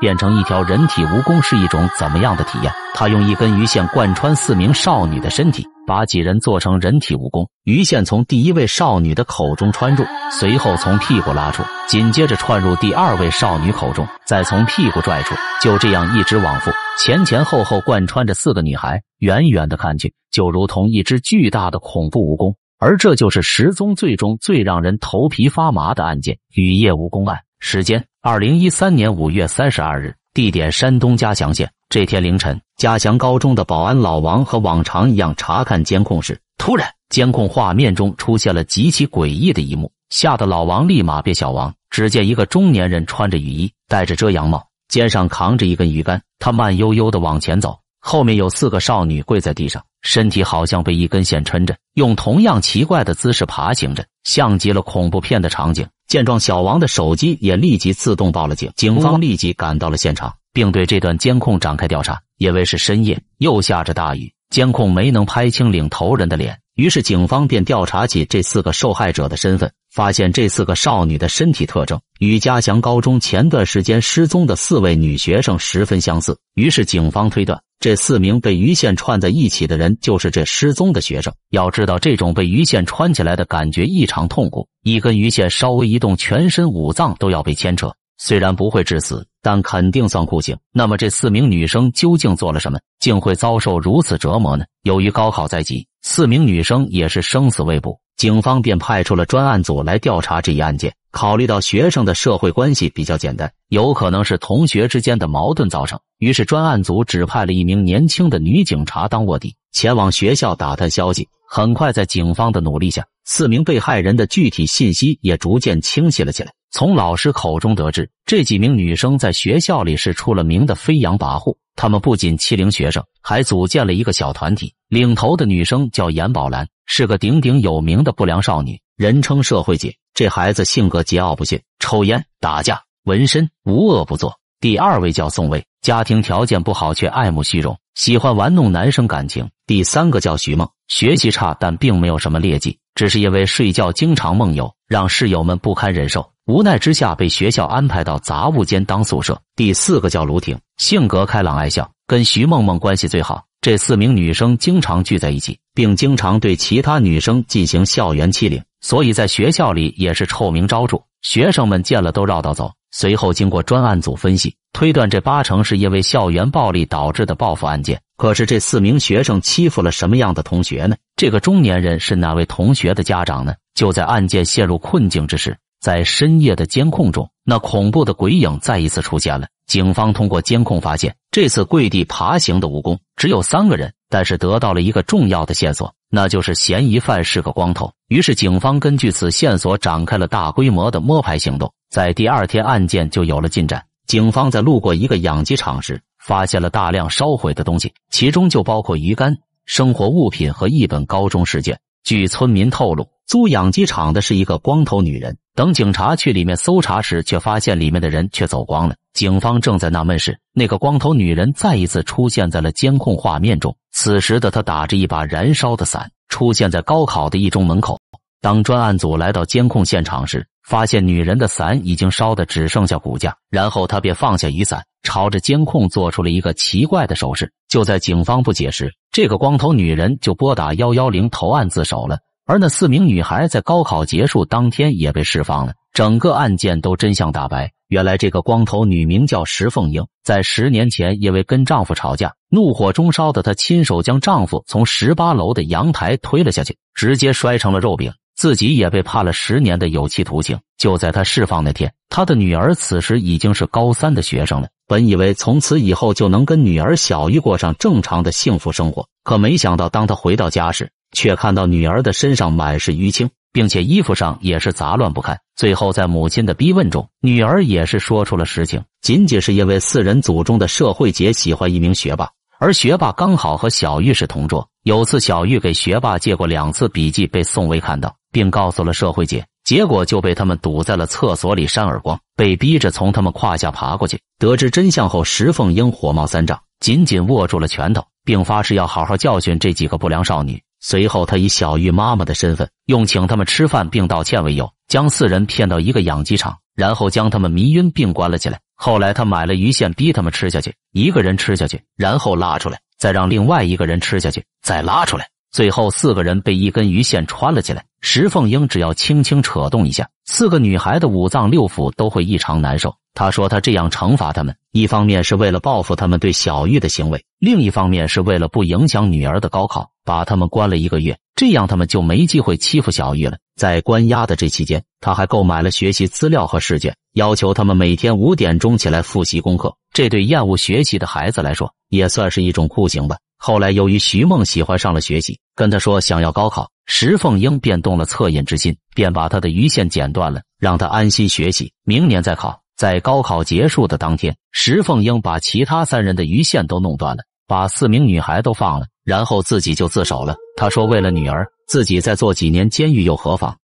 变成一条人体蜈蚣是一种怎么样的体验？他用一根鱼线贯穿四名少女的身体，把几人做成人体蜈蚣。鱼线从第一位少女的口中穿入，随后从屁股拉出，紧接着串入第二位少女口中，再从屁股拽出，就这样一直往复，前前后后贯穿着四个女孩。远远的看去，就如同一只巨大的恐怖蜈蚣。而这就是十宗罪中最让人头皮发麻的案件——雨夜蜈蚣案。时间：二零一三年五月三十二日。地点：山东嘉祥县。这天凌晨，嘉祥高中的保安老王和往常一样查看监控时，突然，监控画面中出现了极其诡异的一幕，吓得老王立马变小王。只见一个中年人穿着雨衣，戴着遮阳帽，肩上扛着一根鱼竿，他慢悠悠的往前走，后面有四个少女跪在地上，身体好像被一根线撑着，用同样奇怪的姿势爬行着，像极了恐怖片的场景。见状，小王的手机也立即自动报了警，警方立即赶到了现场，并对这段监控展开调查。因为是深夜，又下着大雨，监控没能拍清领头人的脸，于是警方便调查起这四个受害者的身份，发现这四个少女的身体特征与嘉祥高中前段时间失踪的四位女学生十分相似，于是警方推断。这四名被鱼线串在一起的人，就是这失踪的学生。要知道，这种被鱼线穿起来的感觉异常痛苦，一根鱼线稍微一动，全身五脏都要被牵扯。虽然不会致死，但肯定算酷刑。那么，这四名女生究竟做了什么，竟会遭受如此折磨呢？由于高考在即，四名女生也是生死未卜，警方便派出了专案组来调查这一案件。考虑到学生的社会关系比较简单，有可能是同学之间的矛盾造成。于是专案组指派了一名年轻的女警察当卧底，前往学校打探消息。很快，在警方的努力下，四名被害人的具体信息也逐渐清晰了起来。从老师口中得知，这几名女生在学校里是出了名的飞扬跋扈。她们不仅欺凌学生，还组建了一个小团体。领头的女生叫严宝兰，是个鼎鼎有名的不良少女，人称“社会姐”。这孩子性格桀骜不驯，抽烟、打架、纹身，无恶不作。第二位叫宋薇，家庭条件不好，却爱慕虚荣，喜欢玩弄男生感情。第三个叫徐梦，学习差，但并没有什么劣迹，只是因为睡觉经常梦游，让室友们不堪忍受，无奈之下被学校安排到杂物间当宿舍。第四个叫卢婷，性格开朗爱笑，跟徐梦梦关系最好。这四名女生经常聚在一起，并经常对其他女生进行校园欺凌，所以在学校里也是臭名昭著，学生们见了都绕道走。随后，经过专案组分析推断，这八成是因为校园暴力导致的报复案件。可是，这四名学生欺负了什么样的同学呢？这个中年人是哪位同学的家长呢？就在案件陷入困境之时，在深夜的监控中，那恐怖的鬼影再一次出现了。警方通过监控发现，这次跪地爬行的蜈蚣只有三个人，但是得到了一个重要的线索。那就是嫌疑犯是个光头，于是警方根据此线索展开了大规模的摸排行动。在第二天，案件就有了进展。警方在路过一个养鸡场时，发现了大量烧毁的东西，其中就包括鱼竿、生活物品和一本高中试卷。据村民透露，租养鸡场的是一个光头女人。等警察去里面搜查时，却发现里面的人却走光了。警方正在纳闷时，那个光头女人再一次出现在了监控画面中。此时的她打着一把燃烧的伞，出现在高考的一中门口。当专案组来到监控现场时，发现女人的伞已经烧的只剩下骨架，然后她便放下雨伞，朝着监控做出了一个奇怪的手势。就在警方不解时，这个光头女人就拨打幺幺零投案自首了。而那四名女孩在高考结束当天也被释放了。整个案件都真相大白。原来这个光头女名叫石凤英，在十年前因为跟丈夫吵架，怒火中烧的她亲手将丈夫从十八楼的阳台推了下去，直接摔成了肉饼，自己也被判了十年的有期徒刑。就在她释放那天，她的女儿此时已经是高三的学生了。本以为从此以后就能跟女儿小玉过上正常的幸福生活，可没想到，当她回到家时，却看到女儿的身上满是淤青。并且衣服上也是杂乱不堪。最后在母亲的逼问中，女儿也是说出了实情：仅仅是因为四人组中的社会姐喜欢一名学霸，而学霸刚好和小玉是同桌。有次小玉给学霸借过两次笔记，被宋薇看到，并告诉了社会姐，结果就被他们堵在了厕所里扇耳光，被逼着从他们胯下爬过去。得知真相后，石凤英火冒三丈，紧紧握住了拳头，并发誓要好好教训这几个不良少女。随后，他以小玉妈妈的身份，用请他们吃饭并道歉为由，将四人骗到一个养鸡场，然后将他们迷晕并关了起来。后来，他买了鱼线，逼他们吃下去，一个人吃下去，然后拉出来，再让另外一个人吃下去，再拉出来。最后，四个人被一根鱼线穿了起来。石凤英只要轻轻扯动一下，四个女孩的五脏六腑都会异常难受。他说：“他这样惩罚他们，一方面是为了报复他们对小玉的行为，另一方面是为了不影响女儿的高考，把他们关了一个月，这样他们就没机会欺负小玉了。在关押的这期间，他还购买了学习资料和试卷，要求他们每天五点钟起来复习功课。这对厌恶学习的孩子来说，也算是一种酷刑吧。后来，由于徐梦喜欢上了学习，跟他说想要高考，石凤英便动了恻隐之心，便把他的鱼线剪断了，让他安心学习，明年再考。”在高考结束的当天，石凤英把其他三人的鱼线都弄断了，把四名女孩都放了，然后自己就自首了。他说：“为了女儿，自己再坐几年监狱又何妨？”